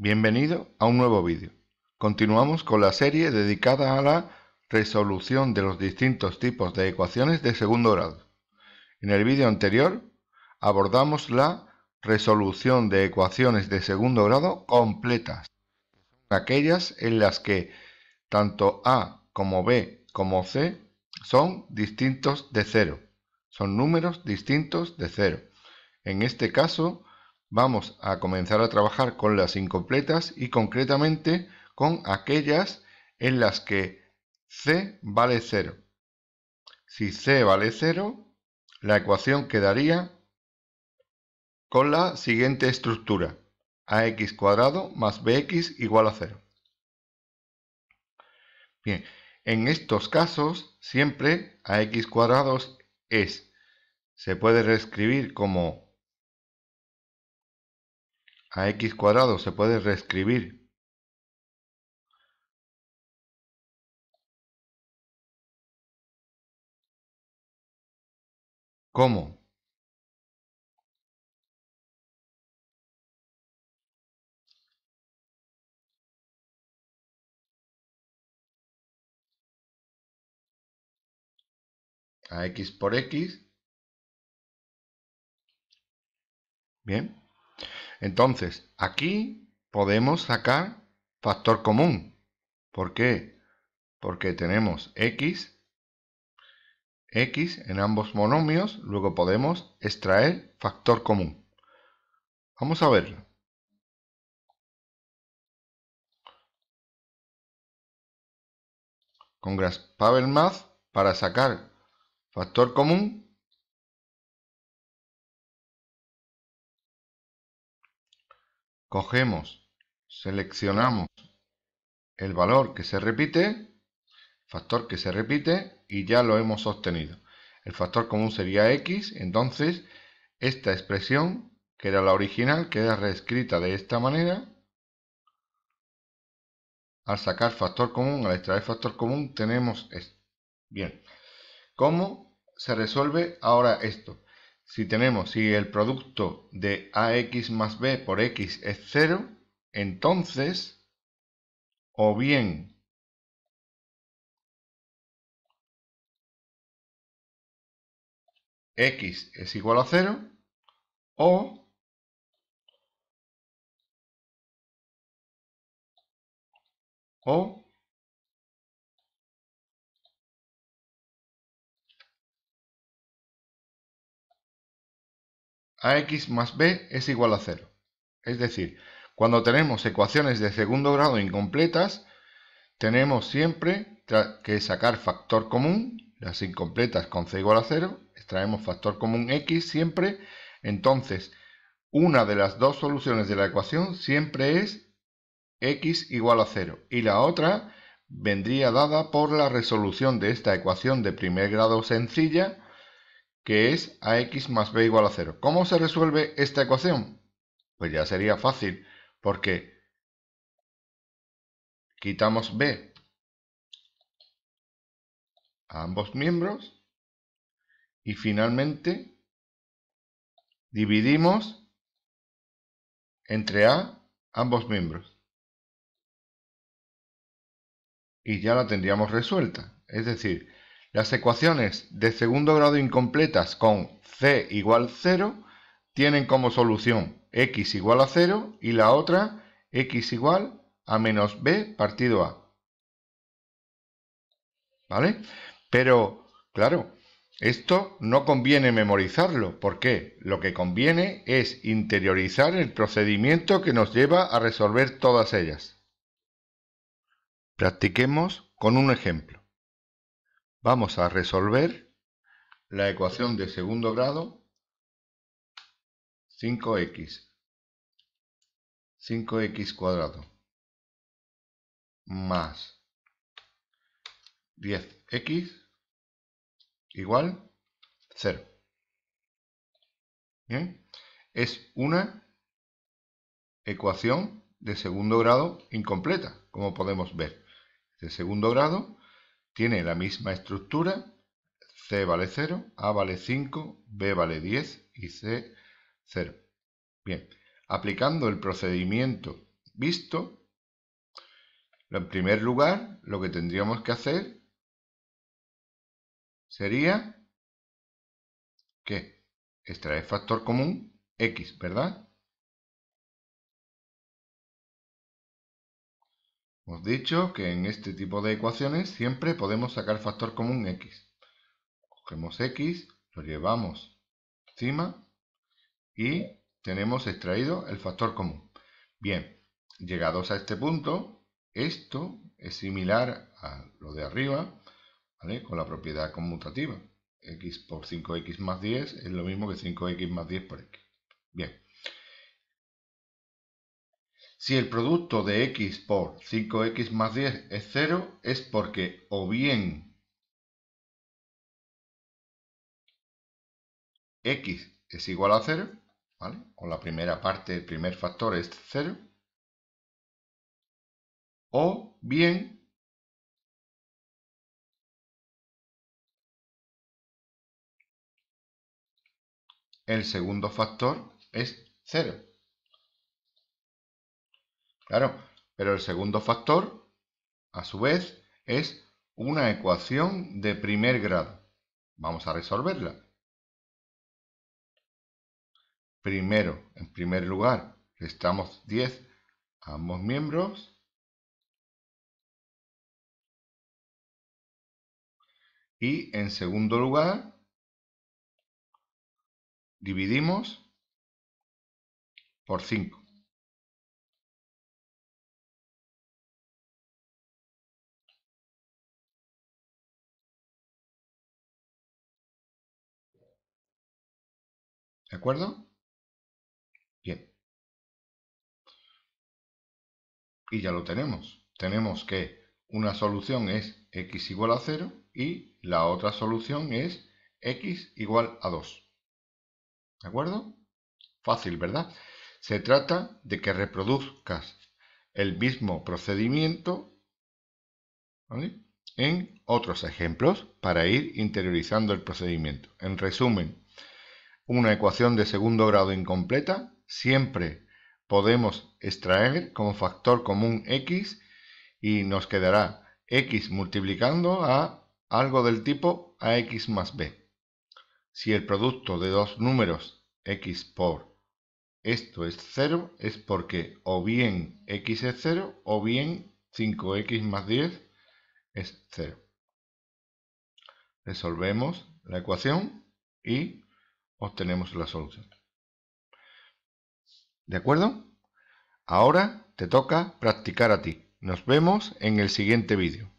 Bienvenido a un nuevo vídeo. Continuamos con la serie dedicada a la resolución de los distintos tipos de ecuaciones de segundo grado. En el vídeo anterior abordamos la resolución de ecuaciones de segundo grado completas, aquellas en las que tanto A como B como C son distintos de cero, son números distintos de cero. En este caso, vamos a comenzar a trabajar con las incompletas y concretamente con aquellas en las que c vale 0. Si c vale 0, la ecuación quedaría con la siguiente estructura. ax cuadrado más bx igual a 0. Bien, en estos casos siempre ax cuadrados es, se puede reescribir como a x cuadrado se puede reescribir como a x por x. Bien. Entonces, aquí podemos sacar factor común. ¿Por qué? Porque tenemos x, x en ambos monomios, luego podemos extraer factor común. Vamos a verlo. Con Pavel Math para sacar factor común cogemos, seleccionamos el valor que se repite, factor que se repite y ya lo hemos obtenido. El factor común sería x, entonces esta expresión, que era la original, queda reescrita de esta manera. Al sacar factor común, al extraer factor común, tenemos esto. Bien, ¿cómo se resuelve ahora esto? si tenemos, si el producto de AX más B por X es 0, entonces, o bien X es igual a 0, o o ax más b es igual a 0. Es decir, cuando tenemos ecuaciones de segundo grado incompletas, tenemos siempre que sacar factor común, las incompletas con c igual a 0, extraemos factor común x siempre, entonces una de las dos soluciones de la ecuación siempre es x igual a 0 y la otra vendría dada por la resolución de esta ecuación de primer grado sencilla que es ax más b igual a 0. ¿Cómo se resuelve esta ecuación? Pues ya sería fácil, porque quitamos b a ambos miembros y finalmente dividimos entre a ambos miembros. Y ya la tendríamos resuelta. Es decir, las ecuaciones de segundo grado incompletas con c igual 0 tienen como solución x igual a 0 y la otra x igual a menos b partido a. ¿Vale? Pero, claro, esto no conviene memorizarlo. ¿Por qué? Lo que conviene es interiorizar el procedimiento que nos lleva a resolver todas ellas. Practiquemos con un ejemplo vamos a resolver la ecuación de segundo grado 5x 5x cuadrado más 10x igual 0. Bien, es una ecuación de segundo grado incompleta, como podemos ver. De segundo grado tiene la misma estructura, C vale 0, A vale 5, B vale 10 y C 0. Bien, aplicando el procedimiento visto, en primer lugar, lo que tendríamos que hacer sería que extraer factor común x, ¿verdad? Hemos dicho que en este tipo de ecuaciones siempre podemos sacar factor común x. Cogemos x, lo llevamos encima y tenemos extraído el factor común. Bien, llegados a este punto, esto es similar a lo de arriba, ¿vale? Con la propiedad conmutativa. x por 5x más 10 es lo mismo que 5x más 10 por x. Bien. Si el producto de x por 5x más 10 es 0, es porque o bien x es igual a 0, ¿vale? O la primera parte, el primer factor es 0. O bien el segundo factor es 0. Claro, pero el segundo factor, a su vez, es una ecuación de primer grado. Vamos a resolverla. Primero, en primer lugar, restamos 10 a ambos miembros. Y en segundo lugar, dividimos por 5. ¿De acuerdo? Bien. Y ya lo tenemos. Tenemos que una solución es x igual a 0 y la otra solución es x igual a 2. ¿De acuerdo? Fácil, ¿verdad? Se trata de que reproduzcas el mismo procedimiento en otros ejemplos para ir interiorizando el procedimiento. En resumen, una ecuación de segundo grado incompleta, siempre podemos extraer como factor común x y nos quedará x multiplicando a algo del tipo ax más b. Si el producto de dos números x por esto es 0 es porque o bien x es 0 o bien 5x más 10 es 0. Resolvemos la ecuación y obtenemos la solución. ¿De acuerdo? Ahora te toca practicar a ti. Nos vemos en el siguiente vídeo.